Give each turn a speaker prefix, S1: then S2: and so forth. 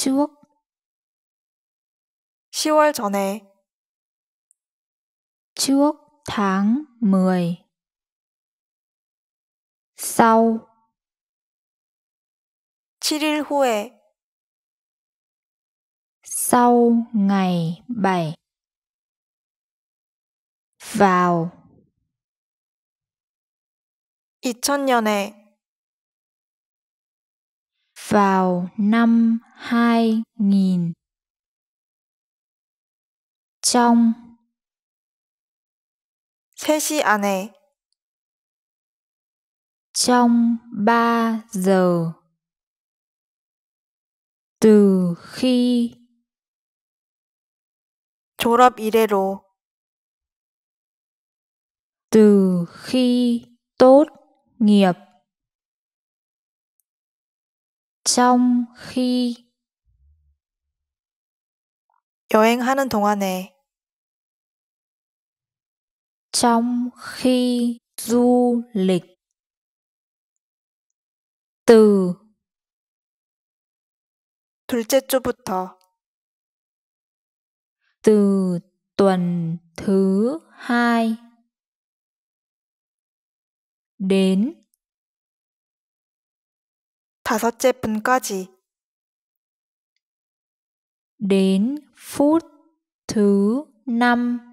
S1: 추억 10월 전에 추억 tháng 10 sau 7일 후에 sau ngày 7 vào 2000년에 vào năm 2000. trong 3시 안에 trong 3 giờ từ khi 졸업 이래로 từ khi tốt nghiệp trong khi 여행하는 동안에 trong khi du lịch từ 둘째 주부터 từ tuần thứ hai đến 다섯째 분까지 đến phút thứ năm